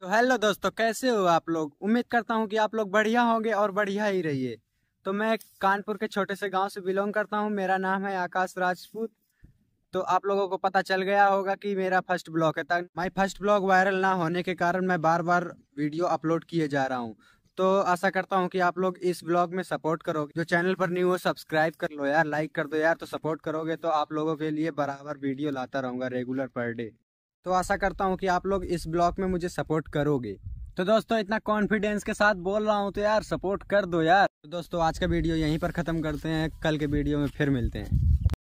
तो हेलो दोस्तों कैसे हो आप लोग उम्मीद करता हूँ कि आप लोग बढ़िया होंगे और बढ़िया ही रहिए तो मैं कानपुर के छोटे से गांव से बिलोंग करता हूँ मेरा नाम है आकाश राजपूत तो आप लोगों को पता चल गया होगा कि मेरा फर्स्ट ब्लॉग है तक माई फर्स्ट ब्लॉग वायरल ना होने के कारण मैं बार बार वीडियो अपलोड किए जा रहा हूँ तो आशा करता हूँ कि आप लोग इस ब्लॉग में सपोर्ट करोगे जो चैनल पर न्यू हो सब्सक्राइब कर लो यार लाइक कर दो यार तो सपोर्ट करोगे तो आप लोगों के लिए बराबर वीडियो लाता रहूँगा रेगुलर पर डे तो आशा करता हूँ कि आप लोग इस ब्लॉग में मुझे सपोर्ट करोगे तो दोस्तों इतना कॉन्फिडेंस के साथ बोल रहा हूँ तो यार सपोर्ट कर दो यार तो दोस्तों आज का वीडियो यहीं पर ख़त्म करते हैं कल के वीडियो में फिर मिलते हैं